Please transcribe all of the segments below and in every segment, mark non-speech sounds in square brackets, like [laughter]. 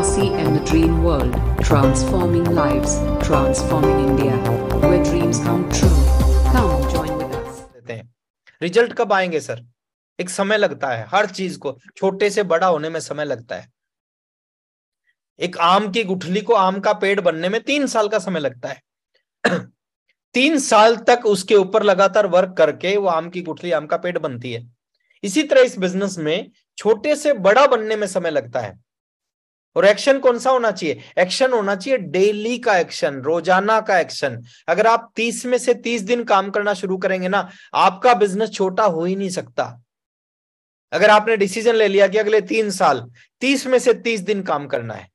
Kasi and the Dream World, transforming lives, transforming India, where dreams come true. Come join with us. Result कब आएंगे sir एक समय लगता है हर चीज को छोटे से बड़ा होने में समय लगता है एक आम की गुठली को आम का पेड़ बनने में तीन साल का समय लगता है [clears throat] तीन साल तक उसके ऊपर लगातार वर्क करके वो आम की गुठली आम का पेड़ बनती है इसी तरह इस बिजनेस में छोटे से बड़ा बनने में समय लगता है और एक्शन कौन सा होना चाहिए एक्शन होना चाहिए डेली का एक्शन रोजाना का एक्शन अगर आप तीस में से तीस दिन काम करना शुरू करेंगे ना आपका बिजनेस छोटा हो ही नहीं सकता अगर आपने डिसीजन ले लिया कि अगले तीन साल तीस में से तीस दिन काम करना है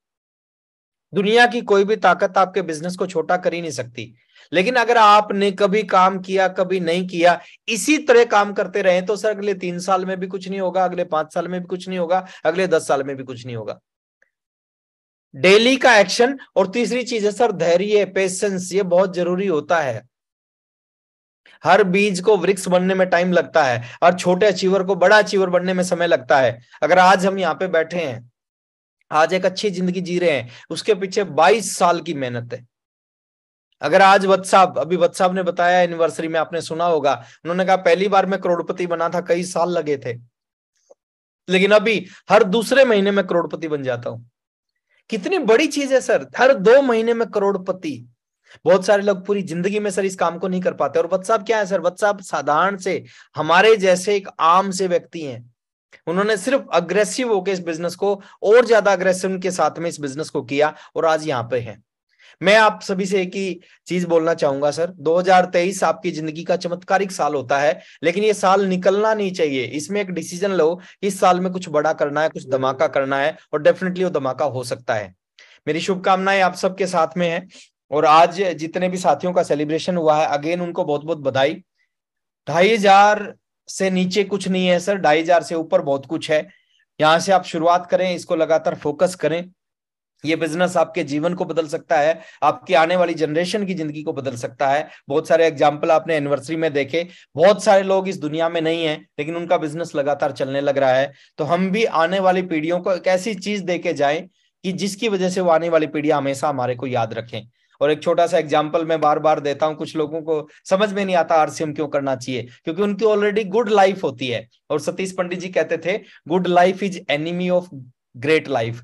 दुनिया की कोई भी ताकत आपके बिजनेस को छोटा कर ही नहीं सकती लेकिन अगर आपने कभी काम किया कभी नहीं किया इसी तरह काम करते रहे तो सर अगले तीन साल में भी कुछ नहीं होगा अगले पांच साल में भी कुछ नहीं होगा अगले दस साल में भी कुछ नहीं होगा डेली का एक्शन और तीसरी चीज है सर धैर्य पेशेंस ये बहुत जरूरी होता है हर बीज को वृक्ष बनने में टाइम लगता है हर छोटे अचीवर को बड़ा अचीवर बनने में समय लगता है अगर आज हम यहाँ पे बैठे हैं आज एक अच्छी जिंदगी जी रहे हैं उसके पीछे 22 साल की मेहनत है अगर आज वत्साब अभी वत्साब ने बताया एनिवर्सरी में आपने सुना होगा उन्होंने कहा पहली बार मैं करोड़पति बना था कई साल लगे थे लेकिन अभी हर दूसरे महीने में करोड़पति बन जाता हूं कितनी बड़ी चीज है सर हर दो महीने में करोड़पति बहुत सारे लोग पूरी जिंदगी में सर इस काम को नहीं कर पाते और वत्साप क्या है सर वत्साप साधारण से हमारे जैसे एक आम से व्यक्ति हैं उन्होंने सिर्फ अग्रेसिव होकर इस बिजनेस को और ज्यादा अग्रेसिव के साथ में इस बिजनेस को किया और आज यहां पे है मैं आप सभी से एक ही चीज बोलना चाहूंगा सर 2023 आपकी जिंदगी का चमत्कारिक साल होता है लेकिन ये साल निकलना नहीं चाहिए इसमें एक डिसीजन लो इस साल में कुछ बड़ा करना है कुछ धमाका करना है और डेफिनेटली वो धमाका हो सकता है मेरी शुभकामनाएं आप सबके साथ में है और आज जितने भी साथियों का सेलिब्रेशन हुआ है अगेन उनको बहुत बहुत बधाई ढाई हजार से नीचे कुछ नहीं है सर ढाई हजार से ऊपर बहुत कुछ है यहां से आप शुरुआत करें इसको लगातार फोकस करें ये बिजनेस आपके जीवन को बदल सकता है आपकी आने वाली जनरेशन की जिंदगी को बदल सकता है बहुत सारे एग्जाम्पल आपने एनिवर्सरी में देखे बहुत सारे लोग इस दुनिया में नहीं है लेकिन उनका बिजनेस लगातार चलने लग रहा है तो हम भी आने वाली पीढ़ियों को एक ऐसी चीज दे के जाए कि जिसकी वजह से वो आने वाली पीढ़ी हमेशा हमारे को याद रखें और एक छोटा सा एग्जाम्पल मैं बार बार देता हूँ कुछ लोगों को समझ में नहीं आता आरसीएम क्यों करना चाहिए क्योंकि उनकी ऑलरेडी गुड लाइफ होती है और सतीश पंडित जी कहते थे good life is enemy of great life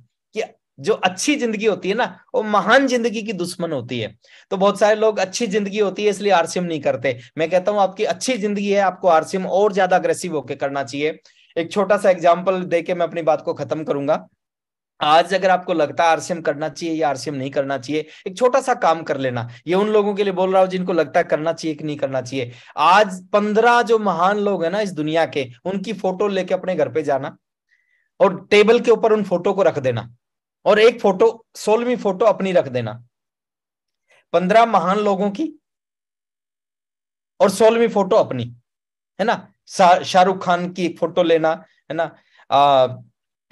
जो अच्छी जिंदगी होती है ना वो महान जिंदगी की दुश्मन होती है तो बहुत सारे लोग अच्छी जिंदगी होती है इसलिए आरसीएम नहीं करते मैं कहता हूं आपकी अच्छी जिंदगी है आपको आरसीएम और ज्यादा अग्रेसिव होकर करना चाहिए एक छोटा सा एग्जाम्पल दे के मैं अपनी बात को खत्म करूंगा आज अगर आपको लगता है आरसीएम करना चाहिए या आरसीएम नहीं करना चाहिए एक छोटा सा काम कर लेना ये उन लोगों के लिए बोल रहा हूं जिनको लगता है करना चाहिए कि नहीं करना चाहिए आज पंद्रह जो महान लोग है ना इस दुनिया के उनकी फोटो लेके अपने घर पे जाना और टेबल के ऊपर उन फोटो को रख देना और एक फोटो सोलहवीं फोटो अपनी रख देना पंद्रह महान लोगों की और सोलहवीं फोटो अपनी है ना शाहरुख खान की एक फोटो लेना है ना आ,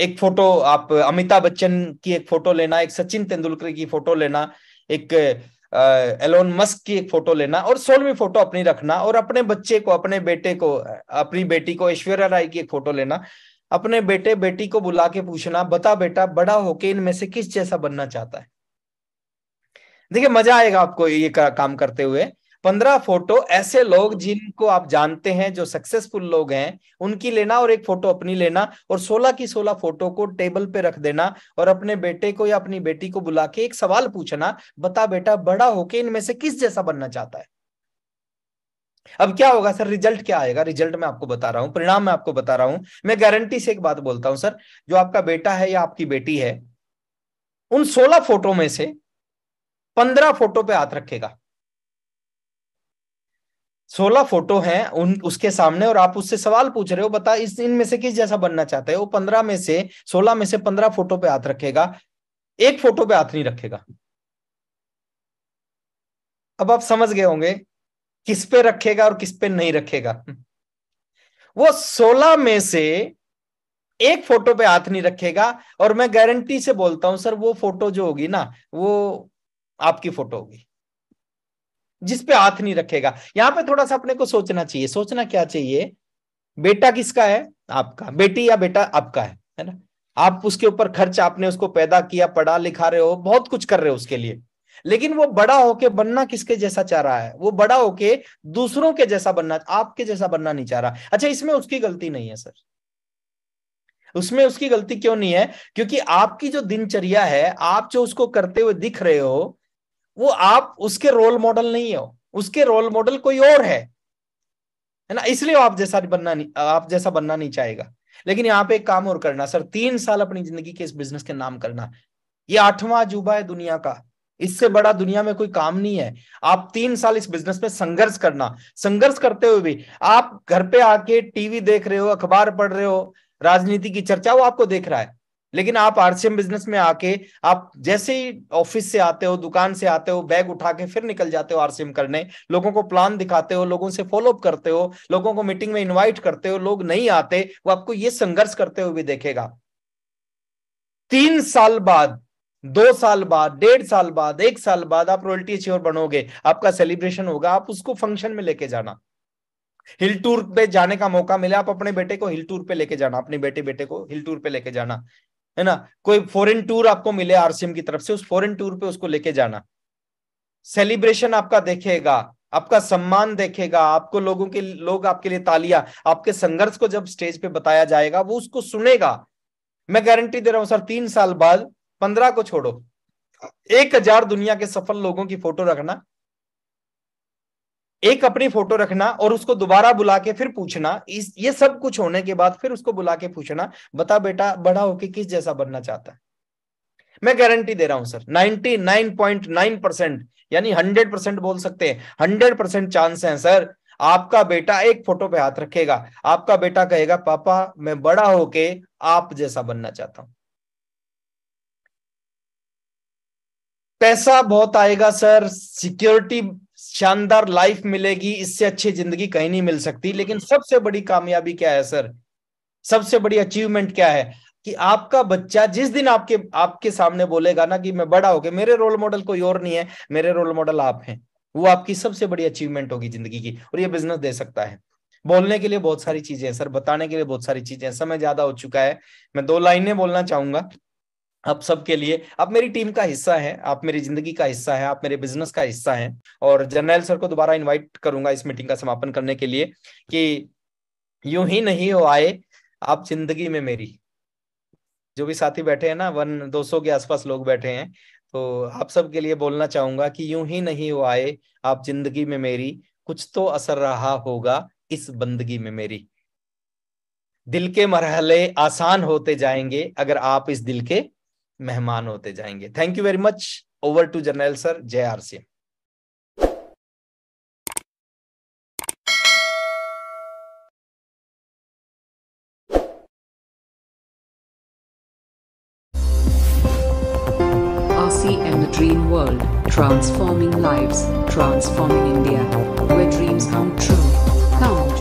एक फोटो आप अमिताभ बच्चन की एक फोटो लेना एक सचिन तेंदुलकर की फोटो लेना एक एलोन मस्क की एक फोटो लेना और सोलहवीं फोटो अपनी रखना और अपने बच्चे को अपने बेटे को अपनी बेटी को ऐश्वर्या राय की एक फोटो लेना अपने बेटे बेटी को बुला के पूछना बता बेटा बड़ा होके इनमें से किस जैसा बनना चाहता है देखिए मजा आएगा आपको ये काम करते हुए पंद्रह फोटो ऐसे लोग जिनको आप जानते हैं जो सक्सेसफुल लोग हैं उनकी लेना और एक फोटो अपनी लेना और सोलह की सोलह फोटो को टेबल पे रख देना और अपने बेटे को या अपनी बेटी को बुला के एक सवाल पूछना बता बेटा बड़ा होके इनमें से किस जैसा बनना चाहता है अब क्या होगा सर रिजल्ट क्या आएगा रिजल्ट मैं आपको बता रहा हूँ परिणाम मैं आपको बता रहा हूं मैं गारंटी से एक बात बोलता हूं सर जो आपका बेटा है या आपकी बेटी है उन सोलह फोटो में से पंद्रह फोटो पे हाथ रखेगा सोलह फोटो हैं उन उसके सामने और आप उससे सवाल पूछ रहे हो बता इस में से किस जैसा बनना चाहते हैं वो पंद्रह में से सोलह में से पंद्रह फोटो पे हाथ रखेगा एक फोटो पे हाथ नहीं रखेगा अब आप समझ गए होंगे किस पे रखेगा और किस पे नहीं रखेगा वो सोलह में से एक फोटो पे हाथ नहीं रखेगा और मैं गारंटी से बोलता हूं सर वो फोटो जो होगी ना वो आपकी फोटो होगी जिस पे हाथ नहीं रखेगा यहां पे थोड़ा सा अपने को सोचना चाहिए सोचना क्या चाहिए बेटा किसका है आपका बेटी या बेटा आपका है है ना आप उसके ऊपर खर्च आपने उसको पैदा किया पढ़ा लिखा रहे हो बहुत कुछ कर रहे हो उसके लिए लेकिन वो बड़ा होके बनना किसके जैसा चाह रहा है वो बड़ा होके दूसरों के जैसा बनना आपके जैसा बनना नहीं चाह रहा अच्छा इसमें उसकी गलती नहीं है सर उसमें उसकी गलती क्यों नहीं है क्योंकि आपकी जो दिनचर्या है आप जो उसको करते हुए दिख रहे हो वो आप उसके रोल मॉडल नहीं हो उसके रोल मॉडल कोई और है है ना इसलिए आप जैसा बनना नहीं आप जैसा बनना नहीं चाहेगा लेकिन यहाँ पे एक काम और करना सर तीन साल अपनी जिंदगी के इस बिजनेस के नाम करना ये आठवां अजूबा है दुनिया का इससे बड़ा दुनिया में कोई काम नहीं है आप तीन साल इस बिजनेस में संघर्ष करना संघर्ष करते हुए भी आप घर पे आके टीवी देख रहे हो अखबार पढ़ रहे हो राजनीति की चर्चा वो आपको देख रहा है लेकिन आप आरसीएम बिजनेस में आके आप जैसे ही ऑफिस से आते हो दुकान से आते हो बैग उठा के फिर निकल जाते हो आरसीएम करने लोगों को प्लान दिखाते हो लोगों से फॉलोअप करते हो लोगों को मीटिंग में इनवाइट करते हो लोग नहीं आते वो आपको ये संघर्ष करते हुए भी देखेगा तीन साल बाद दो साल बाद डेढ़ साल बाद एक साल बाद आप रॉयल्टी अचीवर बनोगे आपका सेलिब्रेशन होगा आप उसको फंक्शन में लेके जाना हिल टूर पे जाने का मौका मिला आप अपने बेटे को हिल टूर पे लेके जाना अपने बेटे बेटे को हिल टूर पे लेके जाना है ना कोई फॉरेन टूर आपको मिले आरसीएम की तरफ से उस फॉरेन टूर पे उसको लेके जाना सेलिब्रेशन आपका देखेगा आपका सम्मान देखेगा आपको लोगों के लोग आपके लिए तालियां आपके संघर्ष को जब स्टेज पे बताया जाएगा वो उसको सुनेगा मैं गारंटी दे रहा हूं सर तीन साल बाद पंद्रह को छोड़ो एक हजार दुनिया के सफल लोगों की फोटो रखना एक अपनी फोटो रखना और उसको दोबारा बुला के फिर पूछना इस ये सब कुछ होने के बाद फिर उसको बुला के पूछना बता बेटा बड़ा होके किस जैसा बनना चाहता है मैं गारंटी दे रहा हूं सर 99.9 परसेंट यानी 100 परसेंट बोल सकते हैं 100 परसेंट चांस है सर आपका बेटा एक फोटो पे हाथ रखेगा आपका बेटा कहेगा पापा मैं बड़ा होके आप जैसा बनना चाहता हूं पैसा बहुत आएगा सर सिक्योरिटी शानदार लाइफ मिलेगी इससे अच्छी जिंदगी कहीं नहीं मिल सकती लेकिन सबसे बड़ी कामयाबी क्या है सर सबसे बड़ी अचीवमेंट क्या है कि आपका बच्चा जिस दिन आपके आपके सामने बोलेगा ना कि मैं बड़ा हो गया मेरे रोल मॉडल कोई और नहीं है मेरे रोल मॉडल आप हैं वो आपकी सबसे बड़ी अचीवमेंट होगी जिंदगी की और ये बिजनेस दे सकता है बोलने के लिए बहुत सारी चीजें हैं सर बताने के लिए बहुत सारी चीजें हैं समय ज्यादा हो चुका है मैं दो लाइनें बोलना चाहूंगा आप सबके लिए आप मेरी टीम का हिस्सा है आप मेरी जिंदगी का हिस्सा है आप मेरे बिजनेस का हिस्सा है और जनरल सर को दोबारा इनवाइट करूंगा इस मीटिंग का समापन करने के लिए कि यूं ही नहीं हो आए आप जिंदगी में मेरी जो भी साथी बैठे हैं ना वन दो सौ के आसपास लोग बैठे हैं तो आप सबके लिए बोलना चाहूंगा कि यूं ही नहीं हो आए आप जिंदगी में मेरी कुछ तो असर रहा होगा इस बंदगी में मेरी दिल के मरहले आसान होते जाएंगे अगर आप इस दिल के मेहमान होते जाएंगे thank you very much over to Jarnail sir जय R C and the dream world, transforming lives, transforming India, where dreams come true. Count.